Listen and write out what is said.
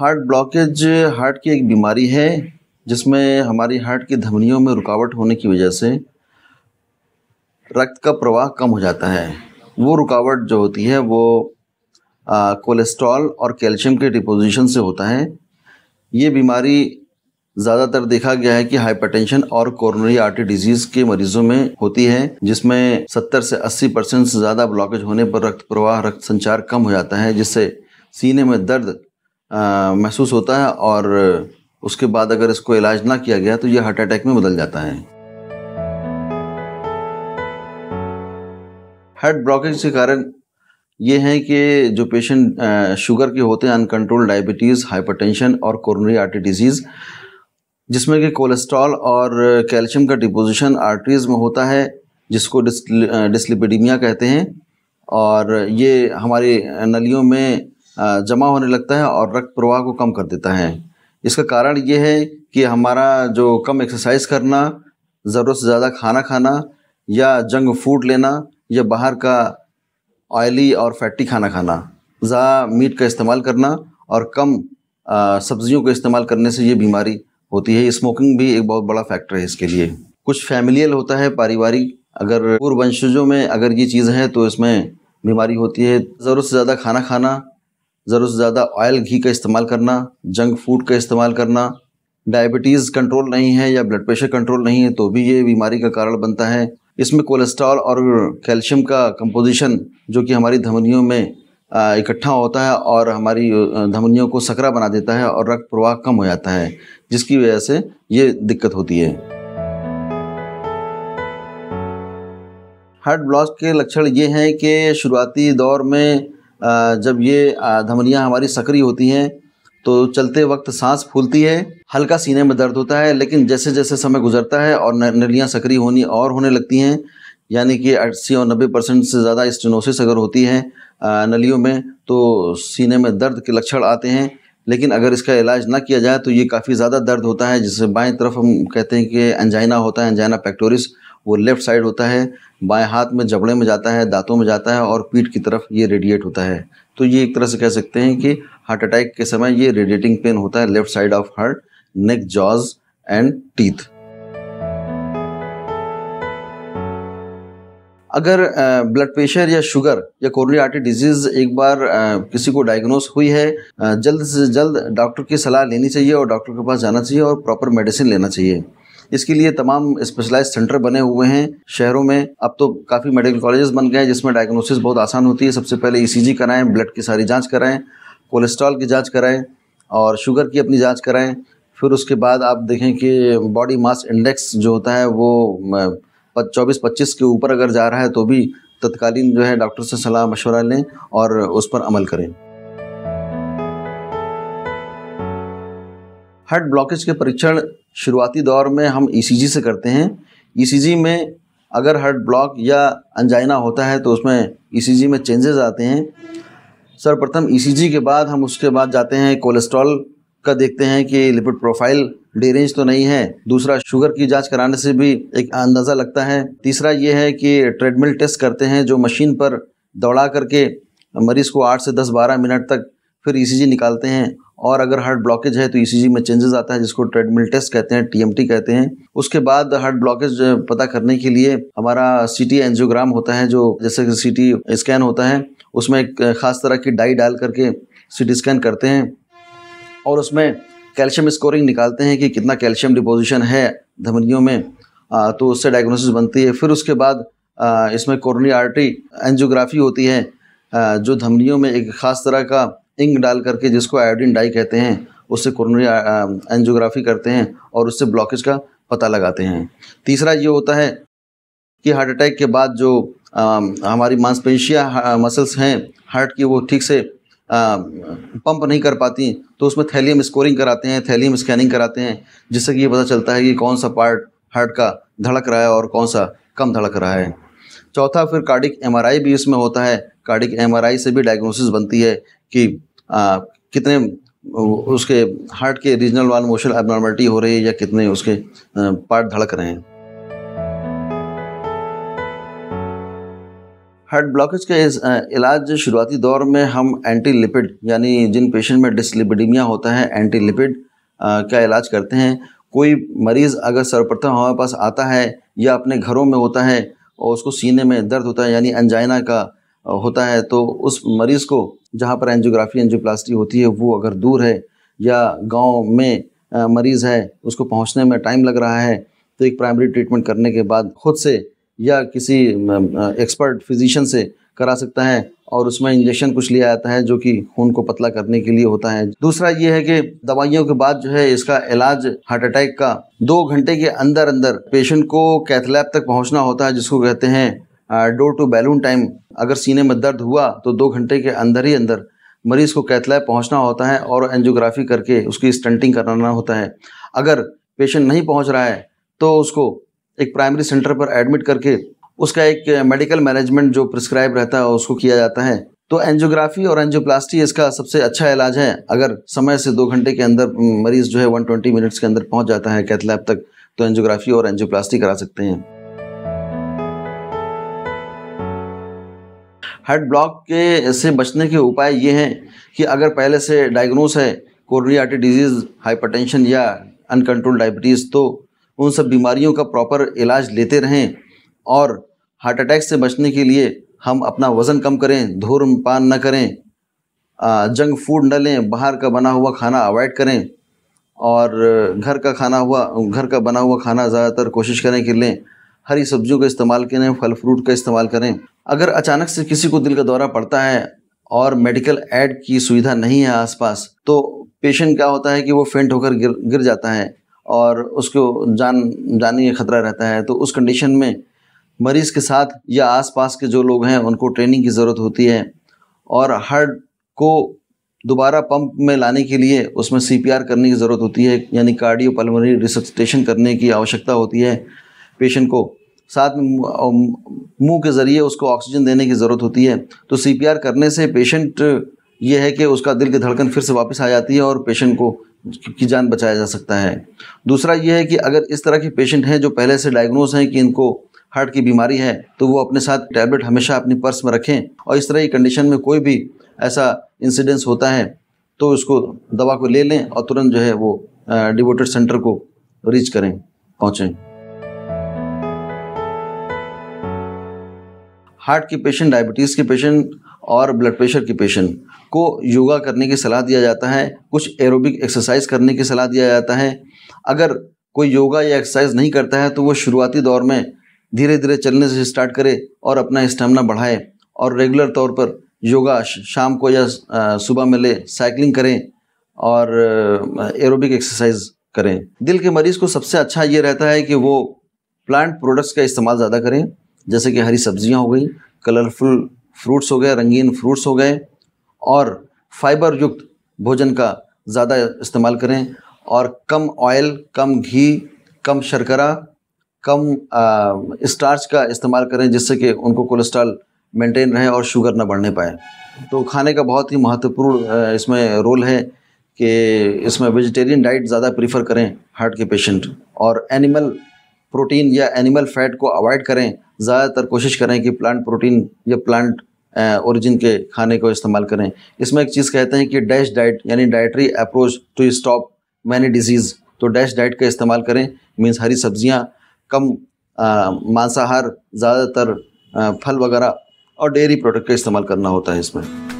heart blockage heart की एक बीमारी है जिसमें हमारी हार्ट की धमनियों में रुकावट होने की वजह से रक्त का प्रवाह कम हो जाता है वो रुकावट जो होती है वो कोलेस्ट्रॉल और कैल्शियम के डिपोजिशन से होता है ये बीमारी ज़्यादातर देखा गया है कि हाइपरटेंशन और कोरोनरी आर्टरी डिजीज के मरीजों में होती है जिसमें 70 से 80 परसेंट से ज़्यादा ब्लॉकेज होने पर रक्त प्रवाह रक्त संचार कम हो जाता है जिससे सीने में दर्द महसूस होता है और उसके बाद अगर इसको इलाज ना किया गया तो यह हार्ट अटैक में बदल जाता है हार्ट ब्लॉकेज के कारण ये हैं कि जो पेशेंट शुगर के होते हैं अनकंट्रोल डायबिटीज़ हाइपरटेंशन और कोरोनरी आर्टरी डिजीज़ जिसमें कि कोलेस्ट्रॉल और कैल्शियम का डिपोजिशन आर्टरीज़ में होता है जिसको डिस्लिपिडीमिया कहते हैं और ये हमारी नलियों में जमा होने लगता है और रक्त प्रवाह को कम कर देता है इसका कारण ये है कि हमारा जो कम एक्सरसाइज करना ज़रूरत से ज़्यादा खाना खाना या जंक फूड लेना या बाहर का ऑयली और फैटी खाना खाना ज़्यादा मीट का इस्तेमाल करना और कम सब्जियों का इस्तेमाल करने से ये बीमारी होती है स्मोकिंग भी एक बहुत बड़ा फैक्टर है इसके लिए कुछ फैमिलियल होता है पारिवारिक अगर पूर्व वंशजों में अगर ये चीज़ है तो इसमें बीमारी होती है ज़रूरत से ज़्यादा खाना खाना ज़रूर से ज़्यादा ऑयल घी का इस्तेमाल करना जंक फूड का इस्तेमाल करना डायबिटीज़ कंट्रोल नहीं है या ब्लड प्रेशर कंट्रोल नहीं है तो भी ये बीमारी का कारण बनता है इसमें कोलेस्ट्रॉल और कैल्शियम का कंपोजिशन जो कि हमारी धमनियों में इकट्ठा होता है और हमारी धमनियों को सकरा बना देता है और रक्त प्रवाह कम हो जाता है जिसकी वजह से ये दिक्कत होती है हार्ट ब्लॉक के लक्षण ये हैं कि शुरुआती दौर में जब ये धमनियाँ हमारी सक्रिय होती हैं तो चलते वक्त सांस फूलती है हल्का सीने में दर्द होता है लेकिन जैसे जैसे समय गुजरता है और नलियाँ सक्रिय होनी और होने लगती हैं यानी कि अस्सी और नब्बे परसेंट से ज़्यादा स्टेनोसिस अगर होती है नलियों में तो सीने में दर्द के लक्षण आते हैं लेकिन अगर इसका इलाज ना किया जाए तो ये काफ़ी ज़्यादा दर्द होता है जिससे बाएं तरफ हम कहते हैं कि एंजाइना होता है एंजाइना पैक्टोरिस वो लेफ़्ट साइड होता है बाएं हाथ में जबड़े में जाता है दांतों में जाता है और पीठ की तरफ ये रेडिएट होता है तो ये एक तरह से कह सकते हैं कि हार्ट अटैक के समय ये रेडिएटिंग पेन होता है left side of heart neck jaws and teeth अगर ब्लड प्रेशर या शुगर या कोरोनरी आर्टरी डिजीज़ एक बार किसी को डायग्नोस हुई है जल्द से जल्द डॉक्टर की सलाह लेनी चाहिए और डॉक्टर के पास जाना चाहिए और प्रॉपर मेडिसिन लेना चाहिए इसके लिए तमाम स्पेशलाइज सेंटर बने हुए हैं शहरों में अब तो काफ़ी मेडिकल कॉलेजेस बन गए हैं जिसमें डायग्नोसिस बहुत आसान होती है सबसे पहले ई सी ब्लड की सारी जाँच कराएँ कोलेस्ट्रॉल की जाँच कराएँ और शुगर की अपनी जाँच कराएँ फिर उसके बाद आप देखें कि बॉडी मास इंडेक्स जो होता है वो चौबीस पच्चीस के ऊपर अगर जा रहा है तो भी तत्कालीन जो है डॉक्टर से सलाह मशवरा लें और उस पर अमल करें हार्ट ब्लॉकेज के परीक्षण शुरुआती दौर में हम ईसीजी e से करते हैं ईसीजी e में अगर हार्ट ब्लॉक या अनजाइना होता है तो उसमें ईसीजी e में चेंजेस आते हैं सर्वप्रथम ईसीजी के बाद हम उसके बाद जाते हैं कोलेस्ट्रॉल का देखते हैं कि लिपिड प्रोफाइल डेरेंज तो नहीं है दूसरा शुगर की जांच कराने से भी एक अंदाज़ा लगता है तीसरा ये है कि ट्रेडमिल टेस्ट करते हैं जो मशीन पर दौड़ा करके मरीज़ को आठ से दस बारह मिनट तक फिर ई e निकालते हैं और अगर हार्ट ब्लॉकेज है तो ईसीजी e में चेंजेस आता है जिसको ट्रेडमिल टेस्ट कहते हैं टीएमटी कहते हैं उसके बाद हार्ट ब्लॉकेज पता करने के लिए हमारा सीटी एंजियोग्राम होता है जो जैसे कि सीटी स्कैन होता है उसमें एक खास तरह की डाई डाल करके सीटी स्कैन करते हैं और उसमें कैल्शियम स्कोरिंग निकालते हैं कि कितना कैल्शियम डिपोजिशन है धमनियों में आ, तो उससे डायग्नोसिस बनती है फिर उसके बाद आ, इसमें कोरोनी आर्टरी एंजियोग्राफी होती है आ, जो धमनियों में एक ख़ास तरह का इंक डाल करके जिसको आयोडीन डाई कहते हैं उससे कोरोनरी एंजियोग्राफी करते हैं और उससे ब्लॉकेज का पता लगाते हैं तीसरा ये होता है कि हार्ट अटैक के बाद जो आ, हमारी मांसपेशियाँ मसल्स हैं हार्ट की वो ठीक से पंप नहीं कर पाती तो उसमें थैलियम स्कोरिंग कराते हैं थैलियम स्कैनिंग कराते हैं जिससे कि ये पता चलता है कि कौन सा पार्ट हार्ट का धड़क रहा है और कौन सा कम धड़क रहा है चौथा फिर कार्डिक एमआरआई भी इसमें होता है कार्डिक एमआरआई से भी डायग्नोसिस बनती है कि आ, कितने उसके हार्ट के रीजनल वाल मोशन एबनॉर्मलिटी हो रही है या कितने उसके पार्ट धड़क रहे हैं हार्ट ब्लॉकेज का इलाज शुरुआती दौर में हम एंटी लिपिड यानी जिन पेशेंट में डिसलिपिडीमिया होता है एंटी लिपिड का इलाज करते हैं कोई मरीज़ अगर सर्वप्रथम हमारे पास आता है या अपने घरों में होता है और उसको सीने में दर्द होता है यानी अनजाइना का होता है तो उस मरीज़ को जहाँ पर एंजियोग्राफी एंजियोप्लास्टी होती है वो अगर दूर है या गाँव में मरीज़ है उसको पहुँचने में टाइम लग रहा है तो एक प्राइमरी ट्रीटमेंट करने के बाद खुद से या किसी एक्सपर्ट फिजिशियन से करा सकता है और उसमें इंजेक्शन कुछ लिया जाता है जो कि खून को पतला करने के लिए होता है दूसरा ये है कि दवाइयों के बाद जो है इसका इलाज हार्ट अटैक का दो घंटे के अंदर अंदर पेशेंट को कैथलैब तक पहुंचना होता है जिसको कहते हैं डोर टू बैलून टाइम अगर सीने में दर्द हुआ तो दो घंटे के अंदर ही अंदर मरीज़ को कैथलैब पहुँचना होता है और एंजियोग्राफी करके उसकी स्टंटिंग कराना होता है अगर पेशेंट नहीं पहुँच रहा है तो उसको एक प्राइमरी सेंटर पर एडमिट करके उसका एक मेडिकल मैनेजमेंट जो प्रिस्क्राइब रहता है उसको किया जाता है तो एंजियोग्राफी और एंजियोप्लास्टी इसका सबसे अच्छा इलाज है अगर समय से दो घंटे के अंदर मरीज जो है 120 मिनट्स के अंदर पहुंच जाता है कैथलैब तक तो एंजियोग्राफी और एंजियोप्लास्टी करा सकते हैं हार्ट ब्लॉक के से बचने के उपाय ये हैं कि अगर पहले से डायग्नोस है कोरोनरी आर्टरी डिजीज़ हाइपरटेंशन या अनकंट्रोल डायबिटीज़ तो उन सब बीमारियों का प्रॉपर इलाज लेते रहें और हार्ट अटैक से बचने के लिए हम अपना वज़न कम करें धूम्रपान न करें जंक फूड न लें बाहर का बना हुआ खाना अवॉइड करें और घर का खाना हुआ घर का बना हुआ खाना ज़्यादातर कोशिश करें कि लें हरी सब्जियों का इस्तेमाल करें फल फ्रूट का इस्तेमाल करें अगर अचानक से किसी को दिल का दौरा पड़ता है और मेडिकल एड की सुविधा नहीं है आसपास तो पेशेंट क्या होता है कि वो फेंट होकर गिर गिर जाता है और उसको जान जाने का ख़तरा रहता है तो उस कंडीशन में मरीज़ के साथ या आसपास के जो लोग हैं उनको ट्रेनिंग की ज़रूरत होती है और हार्ट को दोबारा पंप में लाने के लिए उसमें सीपीआर करने की ज़रूरत होती है यानी कार्डियो पलमरी रिसब्सटेशन करने की आवश्यकता होती है पेशेंट को साथ में मुँह के ज़रिए उसको ऑक्सीजन देने की ज़रूरत होती है तो सीपीआर करने से पेशेंट ये है कि उसका दिल की धड़कन फिर से वापस आ जाती है और पेशेंट को की जान बचाया जा सकता है दूसरा ये है कि अगर इस तरह के पेशेंट हैं जो पहले से डायग्नोज हैं कि इनको हार्ट की बीमारी है तो वो अपने साथ टैबलेट हमेशा अपनी पर्स में रखें और इस तरह की कंडीशन में कोई भी ऐसा इंसिडेंस होता है तो उसको दवा को ले लें और तुरंत जो है वो डिवोटेड सेंटर को रीच करें पहुँचें हार्ट के पेशेंट डायबिटीज़ के पेशेंट और ब्लड प्रेशर के पेशेंट को योगा करने की सलाह दिया जाता है कुछ एरोबिक एक्सरसाइज करने की सलाह दिया जाता है अगर कोई योगा या एक्सरसाइज नहीं करता है तो वो शुरुआती दौर में धीरे धीरे चलने से स्टार्ट करे और अपना स्टेमिना बढ़ाए और रेगुलर तौर पर योगा शाम को या सुबह में ले साइकिलिंग करें और एरोबिक एक्सरसाइज करें दिल के मरीज़ को सबसे अच्छा ये रहता है कि वो प्लांट प्रोडक्ट्स का इस्तेमाल ज़्यादा करें जैसे कि हरी सब्जियां हो गई कलरफुल फ्रूट्स हो गए रंगीन फ्रूट्स हो गए और फाइबर युक्त भोजन का ज़्यादा इस्तेमाल करें और कम ऑयल कम घी कम शर्करा कम स्टार्च का इस्तेमाल करें जिससे कि उनको कोलेस्ट्रॉल मेंटेन रहे और शुगर ना बढ़ने पाए तो खाने का बहुत ही महत्वपूर्ण इसमें रोल है कि इसमें वेजिटेरियन डाइट ज़्यादा प्रीफर करें हार्ट के पेशेंट और एनिमल प्रोटीन या एनिमल फैट को अवॉइड करें ज़्यादातर कोशिश करें कि प्लांट प्रोटीन या प्लांट औरिजिन के खाने को इस्तेमाल करें इसमें एक चीज़ कहते हैं कि डैश डाइट यानी dietary approach to stop many disease तो डैश डाइट का इस्तेमाल करें मीन्स हरी सब्जियां कम मांसाहार ज़्यादातर फल वगैरह और डेयरी प्रोडक्ट का इस्तेमाल करना होता है इसमें